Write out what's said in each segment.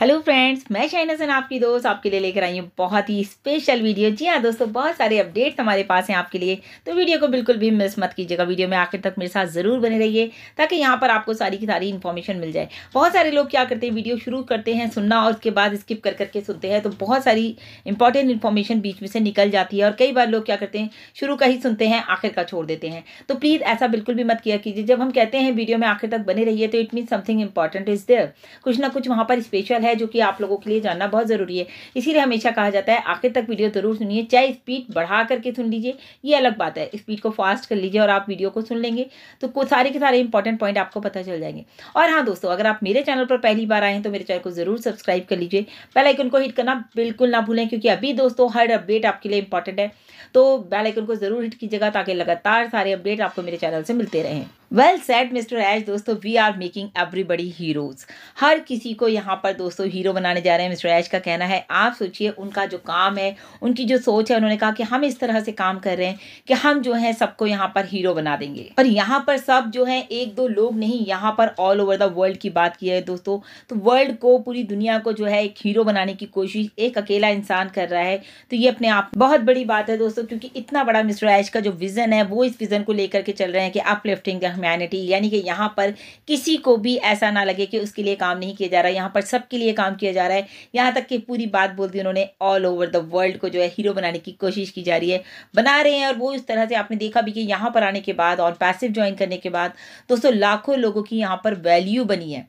hello friends मैं शाइना सन आपकी दोस्त आपके लिए लेकर आई हूँ बहुत ही स्पेशल वीडियो जी हाँ दोस्तों बहुत सारे अपडेट्स हमारे पास हैं आपके लिए तो वीडियो को बिल्कुल भी मिस मत कीजिएगा वीडियो में आखिर तक मेरे साथ ज़रूर बने रहिए ताकि यहाँ पर आपको सारी की सारी इन्फॉर्मेशन मिल जाए बहुत सारे लोग क्या करते हैं वीडियो शुरू करते हैं सुनना और उसके बाद स्किप कर करके सुनते हैं तो बहुत सारी इंपॉर्टेंट इन्फॉर्मेशन बीच में से निकल जाती है और कई बार लोग क्या करते हैं शुरू का ही सुनते हैं आखिर का छोड़ देते हैं तो प्लीज़ ऐसा बिल्कुल भी मत किया कीजिए जब हम कहते हैं वीडियो में आखिर तक बने रहिए तो it mean something important is there कुछ ना कुछ वहाँ पर स्पेशल है जो कि आप लोगों के लिए जानना बहुत ज़रूरी है इसीलिए हमेशा कहा जाता है आखिर तक वीडियो ज़रूर सुनिए चाहे स्पीड बढ़ा करके सुन लीजिए ये अलग बात है स्पीड को फास्ट कर लीजिए और आप वीडियो को सुन लेंगे तो सारे के सारे इंपॉर्टेंट पॉइंट आपको पता चल जाएंगे और हाँ दोस्तों अगर आप मेरे चैनल पर पहली बार आए हैं तो मेरे चैनल को ज़रूर सब्सक्राइब कर लीजिए बेल आइकन को हिट करना बिल्कुल ना भूलें क्योंकि अभी दोस्तों हर अपडेट आपके लिए इंपॉर्टेंट है तो बेल आइकन को ज़रूर हिट कीजिएगा ताकि लगातार सारे अपडेट आपको मेरे चैनल से मिलते रहे वेल सेट मिस्टर एज दोस्तों we are making everybody heroes हर किसी को यहाँ पर दोस्तों दोस्तों हीरो बनाने जा रहे हैं मिस्टर ऐश का कहना है आप सोचिए उनका जो काम है उनकी जो सोच है उन्होंने कहा कि हम इस तरह से काम कर रहे हैं कि हम जो है सबको यहाँ पर हीरो बना देंगे पर यहाँ पर सब जो है एक दो लोग नहीं यहाँ पर ऑल ओवर द वर्ल्ड की बात की है दोस्तों तो वर्ल्ड को पूरी दुनिया को जो है एक हीरो बनाने की कोशिश एक अकेला इंसान कर रहा है तो ये अपने आप बहुत बड़ी बात है दोस्तों क्योंकि इतना बड़ा मिस्टर ऐश का जो विजन है वो इस विजन को लेकर के चल रहे हैं कि अपलिफ्टिंग द ह्यूमैनिटी यानी कि यहाँ पर किसी को भी ऐसा ना लगे कि उसके लिए काम नहीं किया जा रहा है यहाँ पर सबके लिए लिए काम किया जा रहा है यहाँ तक कि पूरी बात बोल दी उन्होंने ऑल ओवर द वर्ल्ड को जो है हीरो बनाने की कोशिश की जा रही है बना रहे हैं और वो इस तरह से आपने देखा भी कि यहाँ पर आने के बाद और पैसिव ज्वाइन करने के बाद दोस्तों लाखों लोगों की यहाँ पर वैल्यू बनी है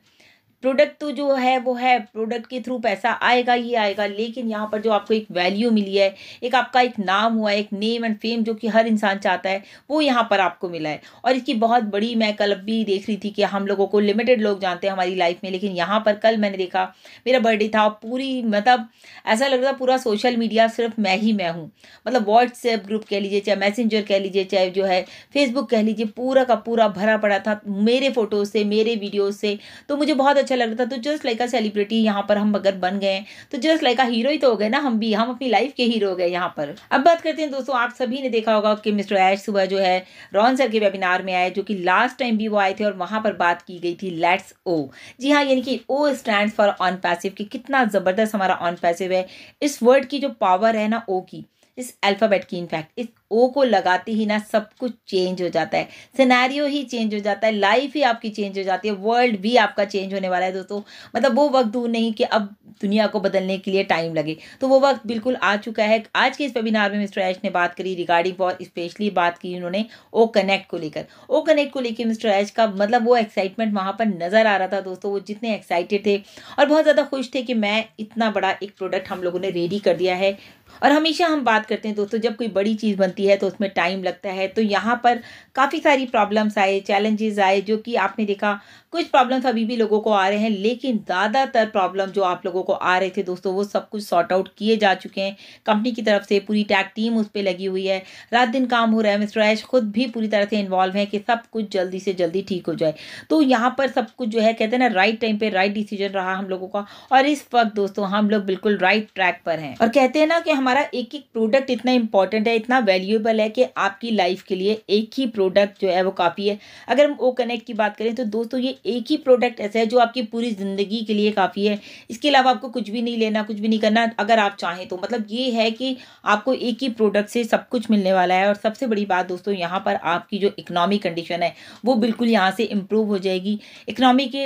प्रोडक्ट तो जो है वो है प्रोडक्ट के थ्रू पैसा आएगा ही आएगा लेकिन यहाँ पर जो आपको एक वैल्यू मिली है एक आपका एक नाम हुआ है एक नेम एंड फेम जो कि हर इंसान चाहता है वो यहाँ पर आपको मिला है और इसकी बहुत बड़ी मैं कल भी देख रही थी कि हम लोगों को लिमिटेड लोग जानते हैं हमारी लाइफ में लेकिन यहाँ पर कल मैंने देखा मेरा बर्थडे था पूरी मतलब ऐसा लग रहा था पूरा सोशल मीडिया सिर्फ मैं ही मैं हूँ मतलब व्हाट्सएप ग्रुप कह लीजिए चाहे मैसेंजर कह लीजिए चाहे जो है फेसबुक कह लीजिए पूरा का पूरा भरा पड़ा था मेरे फ़ोटो से मेरे वीडियोज़ से तो मुझे बहुत अच्छा अच्छा लग रहा था तो जस्ट लाइक अ सेलिब्रिटी यहाँ पर हम अगर बन गए तो जस्ट लाइक अ हीरो ही तो हो गए ना हम भी हम अपनी लाइफ के हीरो हो गए यहाँ पर अब बात करते हैं दोस्तों आप सभी ने देखा होगा कि मिस्टर ऐश सुबह जो है रॉन सर के वेबिनार में आए जो कि लास्ट टाइम भी वो आए थे और वहाँ पर बात की गई थी लेट्स ओ जी हाँ यानी कि O stand for on passive कि कितना ज़बरदस्त हमारा ऑन पैसिव है इस वर्ड की जो पावर है ना ओ की इस अल्फ़ाबेट की इनफैक्ट इस ओ को लगाते ही ना सब कुछ चेंज हो जाता है सिनेरियो ही चेंज हो जाता है लाइफ ही आपकी चेंज हो जाती है वर्ल्ड भी आपका चेंज होने वाला है दोस्तों मतलब वो वक्त दूर नहीं कि अब दुनिया को बदलने के लिए टाइम लगे तो वो वक्त बिल्कुल आ चुका है आज के इस वेबिनार में मिस्टर ऐश ने बात करी रिगार्डिंग बहुत स्पेशली बात की उन्होंने ओ कनेक्ट को लेकर ओ कनेक्ट को लेकर मिस्टर ऐश का मतलब वो एक्साइटमेंट वहाँ पर नज़र आ रहा था दोस्तों वो जितने एक्साइटेड थे और बहुत ज़्यादा खुश थे कि मैं इतना बड़ा एक प्रोडक्ट हम लोगों ने रेडी कर दिया है और हमेशा हम बात करते हैं दोस्तों जब कोई बड़ी चीज़ बनती बनती है तो उसमें टाइम लगता है तो यहाँ पर काफ़ी सारी प्रॉब्लम्स आए चैलेंजेस आए जो कि आपने देखा कुछ प्रॉब्लम्स अभी भी लोगों को आ रहे हैं लेकिन ज़्यादातर प्रॉब्लम जो आप लोगों को आ रहे थे दोस्तों वो सब कुछ सॉर्ट आउट किए जा चुके हैं कंपनी की तरफ से पूरी टैग टीम उस पर लगी हुई है रात दिन काम हो रहा है मिस्टर ऐश खुद भी पूरी तरह से इन्वॉल्व है कि सब कुछ जल्दी से जल्दी ठीक हो जाए तो यहाँ पर सब कुछ जो है कहते हैं ना राइट टाइम पे राइट डिसीजन रहा हम लोगों का और इस वक्त दोस्तों हम लोग बिल्कुल राइट ट्रैक पर हैं और कहते हैं ना कि हमारा एक एक प्रोडक्ट इतना इंपॉर्टेंट है इतना वैल्यू वैल्यूएबल है कि आपकी लाइफ के लिए एक ही प्रोडक्ट जो है वो काफ़ी है अगर हम ओ कनेक्ट की बात करें तो दोस्तों ये एक ही प्रोडक्ट ऐसा है जो आपकी पूरी ज़िंदगी के लिए काफ़ी है इसके अलावा आपको कुछ भी नहीं लेना कुछ भी नहीं करना अगर आप चाहें तो मतलब ये है कि आपको एक ही प्रोडक्ट से सब कुछ मिलने वाला है और सबसे बड़ी बात दोस्तों यहाँ पर आपकी जो इकनॉमी कंडीशन है वो बिल्कुल यहाँ से इम्प्रूव हो जाएगी इकनॉमी के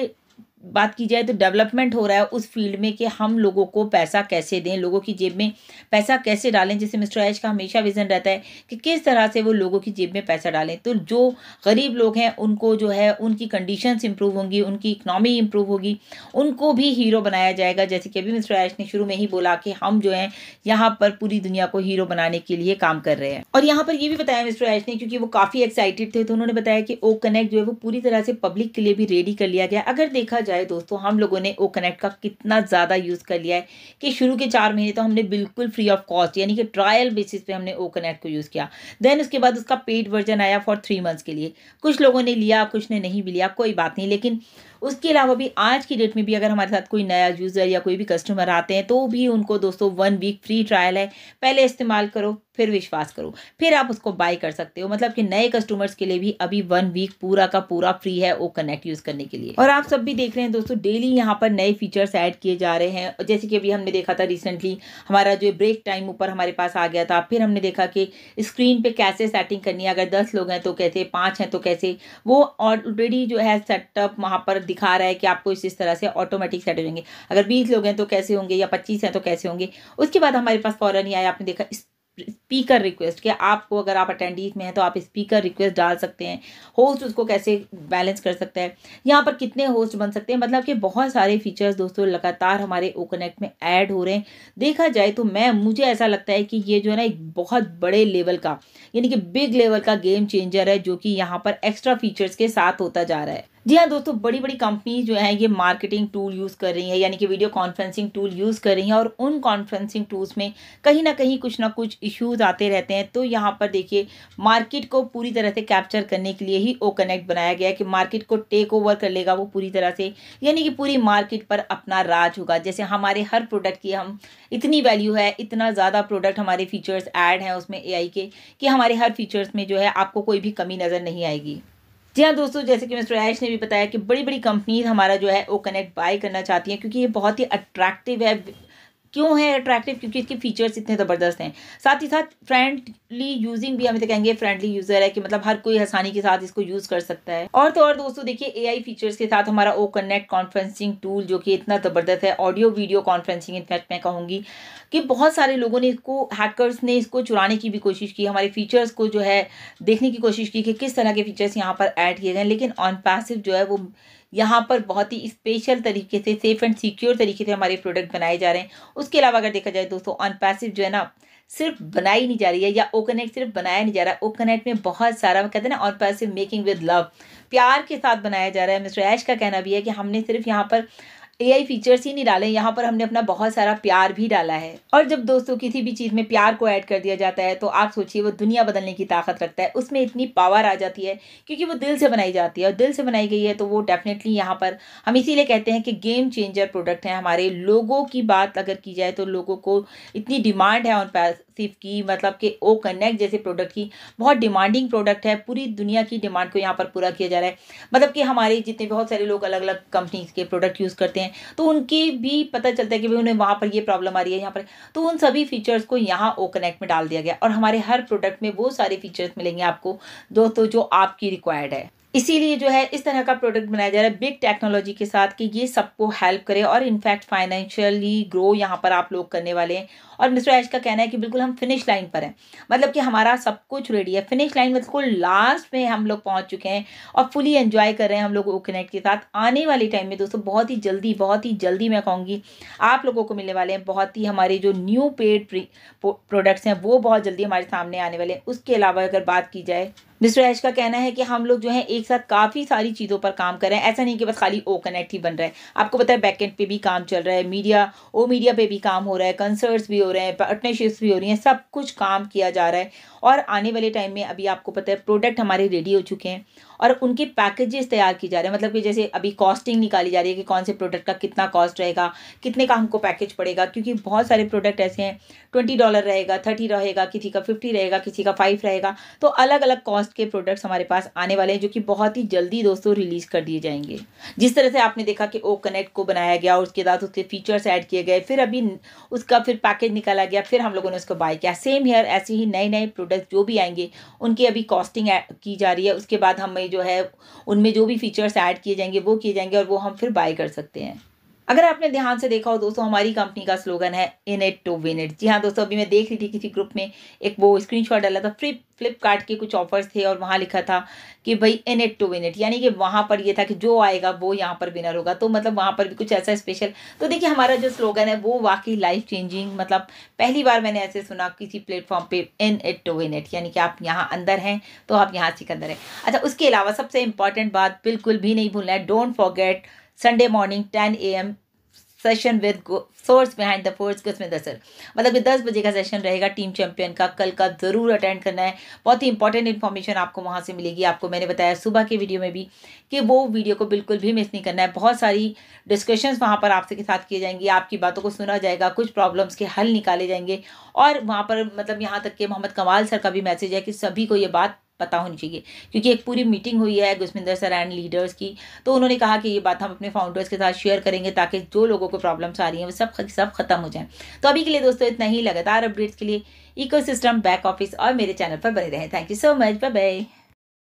बात की जाए तो डेवलपमेंट हो रहा है उस फील्ड में कि हम लोगों को पैसा कैसे दें लोगों की जेब में पैसा कैसे डालें जैसे मिस्टर ऐश का हमेशा विज़न रहता है कि किस तरह से वो लोगों की जेब में पैसा डालें तो जो गरीब लोग हैं उनको जो है उनकी कंडीशंस इंप्रूव होंगी उनकी इकनॉमी इंप्रूव होगी उनको भी हीरो बनाया जाएगा जैसे कि अभी मिस्टर ऐश ने शुरू में ही बोला कि हम जो हैं यहाँ पर पूरी दुनिया को हीरो बनाने के लिए काम कर रहे हैं और यहाँ पर ये भी बताया मिस्टर ऐश ने क्योंकि वो काफ़ी एक्साइटेड थे तो उन्होंने बताया कि ओ कनेक्ट जो है वो पूरी तरह से पब्लिक के लिए भी रेडी कर लिया गया अगर देखा जाए दोस्तों हम लोगों ने ओ कनेक्ट का कितना ज़्यादा यूज़ कर लिया है कि शुरू के चार महीने तो हमने बिल्कुल फ्री ऑफ कॉस्ट यानी कि ट्रायल बेसिस पे हमने ओ कनेक्ट को यूज़ किया देन उसके बाद उसका पेड वर्जन आया फॉर थ्री मंथ्स के लिए कुछ लोगों ने लिया कुछ ने नहीं भी लिया कोई बात नहीं लेकिन उसके अलावा भी आज की डेट में भी अगर हमारे साथ कोई नया यूज़र या कोई भी कस्टमर आते हैं तो भी उनको दोस्तों वन वीक फ्री ट्रायल है पहले इस्तेमाल करो फिर विश्वास करो फिर आप उसको बाय कर सकते हो मतलब कि नए कस्टमर्स के लिए भी अभी वन वीक पूरा का पूरा फ्री है ओ कनेक्ट यूज़ करने के लिए और आप सब भी देख रहे हैं दोस्तों डेली यहाँ पर नए फीचर्स ऐड किए जा रहे हैं जैसे कि अभी हमने देखा था रिसेंटली हमारा जो ब्रेक टाइम ऊपर हमारे पास आ गया था फिर हमने देखा कि स्क्रीन पर कैसे सेटिंग करनी है अगर दस लोग हैं तो कैसे पाँच हैं तो कैसे वो ऑलरेडी जो है सेटअप वहाँ पर दिखा रहा है कि आपको इस इस तरह से ऑटोमेटिक सेट हो जाएंगे अगर बीस लोग हैं तो कैसे होंगे या पच्चीस हैं तो कैसे होंगे उसके बाद हमारे पास फ़ौरन ही आया आपने देखा इस स्पीकर रिक्वेस्ट कि आपको अगर आप अटेंडीज में हैं तो आप स्पीकर रिक्वेस्ट डाल सकते हैं होस्ट उसको कैसे बैलेंस कर सकता है यहाँ पर कितने होस्ट बन सकते हैं मतलब कि बहुत सारे फीचर्स दोस्तों लगातार हमारे ओ कनेक्ट में ऐड हो रहे हैं देखा जाए तो मैं मुझे ऐसा लगता है कि ये जो है ना एक बहुत बड़े लेवल का यानी कि बिग लेवल का गेम चेंजर है जो कि यहाँ पर एक्स्ट्रा फीचर्स के साथ होता जा रहा है जी हाँ दोस्तों बड़ी बड़ी कंपनी जो है ये मार्केटिंग टूल यूज़ कर रही है यानी कि वीडियो कॉन्फ्रेंसिंग टूल यूज़ कर रही है और उन कॉन्फ्रेंसिंग टूल्स में कहीं ना कहीं कुछ ना कुछ इश्यूज आते रहते हैं तो यहाँ पर देखिए मार्केट को पूरी तरह से कैप्चर करने के लिए ही ओ कनेक्ट बनाया गया है कि मार्केट को टेक ओवर कर लेगा वो पूरी तरह से यानी कि पूरी मार्केट पर अपना राज होगा जैसे हमारे हर प्रोडक्ट की हम इतनी वैल्यू है इतना ज़्यादा प्रोडक्ट हमारे फीचर्स एड हैं उसमें ए के कि हमारे हर फीचर्स में जो है आपको कोई भी कमी नज़र नहीं आएगी जी हाँ दोस्तों जैसे कि मिस्टर ऐश ने भी बताया कि बड़ी बड़ी कंपनीज हमारा जो है वो कनेक्ट बाय करना चाहती हैं क्योंकि ये बहुत ही अट्रैक्टिव है क्यों है अट्रैक्टिव क्योंकि इसके फीचर्स इतने ज़बरदस्त हैं साथ ही साथ फ्रेंडली यूजिंग भी हमें तो कहेंगे फ्रेंडली यूज़र है कि मतलब हर कोई आसानी के साथ इसको यूज़ कर सकता है और तो और दोस्तों देखिए एआई फीचर्स के साथ हमारा ओ कनेक्ट कॉन्फ्रेंसिंग टूल जो कि इतना ज़बरदस्त है ऑडियो वीडियो कॉन्फ्रेंसिंग इनफैक्ट मैं कहूँगी कि बहुत सारे लोगों ने इसको हैकरस ने इसको चुराने की भी कोशिश की हमारे फीचर्स को जो है देखने की कोशिश की कि किस तरह के फीचर्स यहाँ पर ऐड किए गए लेकिन ऑन पैसिव जो है वो यहाँ पर बहुत ही स्पेशल तरीके से सेफ़ एंड सिक्योर तरीके से हमारे प्रोडक्ट बनाए जा रहे हैं उसके अलावा अगर देखा जाए दोस्तों अनपैसिव जो है ना सिर्फ बनाई नहीं जा रही है या ओकोनेट सिर्फ बनाया नहीं जा रहा है ओकोनेट में बहुत सारा कहते हैं ना on passive making with love प्यार के साथ बनाया जा रहा है मिस्टर ऐश का कहना भी है कि हमने सिर्फ यहाँ पर एआई फीचर्स ही नहीं डाले यहाँ पर हमने अपना बहुत सारा प्यार भी डाला है और जब दोस्तों किसी भी चीज़ में प्यार को ऐड कर दिया जाता है तो आप सोचिए वो दुनिया बदलने की ताकत रखता है उसमें इतनी पावर आ जाती है क्योंकि वो दिल से बनाई जाती है और दिल से बनाई गई है तो वो डेफिनेटली यहाँ पर हम इसीलिए कहते हैं कि गेम चेंजर प्रोडक्ट है हमारे लोगों की बात अगर की जाए तो लोगों को इतनी डिमांड है ऑन पैसिव की मतलब कि ओ कनेक्ट जैसे प्रोडक्ट की बहुत डिमांडिंग प्रोडक्ट है पूरी दुनिया की डिमांड को यहाँ पर पूरा किया जा रहा है मतलब कि हमारे जितने बहुत सारे लोग अलग अलग कंपनीज के प्रोडक्ट यूज़ करते हैं हैं तो उनके भी पता चलता है कि भाई उन्हें वहाँ पर ये प्रॉब्लम आ रही है यहाँ पर तो उन सभी फीचर्स को यहाँ ओ कनेक्ट में डाल दिया गया और हमारे हर प्रोडक्ट में वो सारे फीचर्स मिलेंगे आपको दोस्तों जो आपकी रिक्वायर्ड है इसीलिए जो है इस तरह का प्रोडक्ट बनाया जा रहा है बिग टेक्नोलॉजी के साथ कि ये सबको हेल्प करे और इनफैक्ट फाइनेंशियली ग्रो यहाँ पर आप लोग करने वाले हैं और मिस्टर ऐश का कहना है कि बिल्कुल हम फिनिश लाइन पर हैं मतलब कि हमारा सब कुछ रेडी है फिनिश लाइन बिल्कुल लास्ट में हम लोग पहुँच चुके हैं और फुली एन्जॉय कर रहे हैं हम लोग ओकेनेट कनेक्ट के साथ आने वाले टाइम में दोस्तों बहुत ही जल्दी बहुत ही जल्दी मैं कहूँगी आप लोगों को मिलने वाले हैं बहुत ही हमारे जो न्यू पेड प्रोडक्ट्स हैं वो बहुत जल्दी हमारे सामने आने वाले हैं उसके अलावा अगर बात की जाए मिस्टर ऐश का कहना है कि हम लोग जो है एक साथ काफ़ी सारी चीज़ों पर काम कर रहे हैं ऐसा नहीं कि बस खाली ओ कनेक्ट ही बन रहा है आपको पता है बैकेंड पे भी काम चल रहा है मीडिया ओ मीडिया पे भी काम हो रहा है कंसर्ट्स भी हो रहे हैं पार्टनरशिप्स भी हो रही हैं सब कुछ काम किया जा रहा है और आने वाले टाइम में अभी आपको पता है प्रोडक्ट हमारे रेडी हो चुके हैं और उनके पैकेजेस तैयार की जा रहे हैं मतलब कि जैसे अभी कॉस्टिंग निकाली जा रही है कि कौन से प्रोडक्ट का कितना कॉस्ट रहेगा कितने का हमको पैकेज पड़ेगा क्योंकि बहुत सारे प्रोडक्ट ऐसे हैं ट्वेंटी डॉलर रहेगा थर्टी रहेगा किसी का फिफ्टी रहेगा किसी का फाइव रहेगा तो अलग अलग कॉस्ट के प्रोडक्ट्स हमारे पास आने वाले हैं जो कि बहुत ही जल्दी दोस्तों रिलीज़ कर दिए जाएंगे जिस तरह से आपने देखा कि ओ कनेक्ट को बनाया गया और उसके बाद उसके फीचर्स ऐड किए गए फिर अभी उसका फिर पैकेज निकाला गया फिर हम लोगों ने उसको बाय किया सेम हेयर ऐसे ही नए नए प्रोडक्ट जो भी आएंगे उनकी अभी कॉस्टिंग की जा रही है उसके बाद हमें जो है उनमें जो भी फीचर्स ऐड किए जाएंगे वो किए जाएंगे और वो हम फिर बाय कर सकते हैं अगर आपने ध्यान से देखा हो दोस्तों हमारी कंपनी का स्लोगन है in it to win it जी हाँ दोस्तों अभी मैं देख रही थी किसी ग्रुप में एक वो स्क्रीनशॉट डाला था फ्लिप फ्लिपकार्ट के कुछ ऑफर्स थे और वहाँ लिखा था कि भाई in it to win it यानी कि वहाँ पर ये था कि जो आएगा वो यहाँ पर विनर होगा तो मतलब वहाँ पर भी कुछ ऐसा स्पेशल तो देखिए हमारा जो स्लोगन है वो वाकई लाइफ चेंजिंग मतलब पहली बार मैंने ऐसे सुना किसी प्लेटफॉर्म पर in it to win it यानी कि आप यहाँ अंदर हैं तो आप यहाँ सिकंदर हैं अच्छा उसके अलावा सबसे इंपॉर्टेंट बात बिल्कुल भी नहीं भूलना है don't forget Sunday morning ten A M session with source behind the force किस में मतलब ये दस बजे का सेशन रहेगा टीम चैंपियन का कल का ज़रूर अटेंड करना है बहुत ही इंपॉर्टेंट इन्फॉर्मेशन आपको वहाँ से मिलेगी आपको मैंने बताया सुबह के वीडियो में भी कि वो वीडियो को बिल्कुल भी मिस नहीं करना है बहुत सारी डिस्कशंस वहाँ पर आपसे के साथ किए जाएंगे आपकी बातों को सुना जाएगा कुछ प्रॉब्लम्स के हल निकाले जाएंगे और वहाँ पर मतलब यहाँ तक के मोहम्मद कमाल सर का भी मैसेज है कि सभी को ये बात पता होनी चाहिए क्योंकि एक पूरी मीटिंग हुई है गुस्मिंदर सर एंड लीडर्स की तो उन्होंने कहा कि ये बात हम अपने फाउंडर्स के साथ शेयर करेंगे ताकि जो लोगों को प्रॉब्लम्स आ रही हैं वो सब सब खत्म हो जाए तो अभी के लिए दोस्तों इतना ही लगातार अपडेट्स के लिए इकोसिस्टम बैक ऑफिस और मेरे चैनल पर बने रहें thank you so much bye bye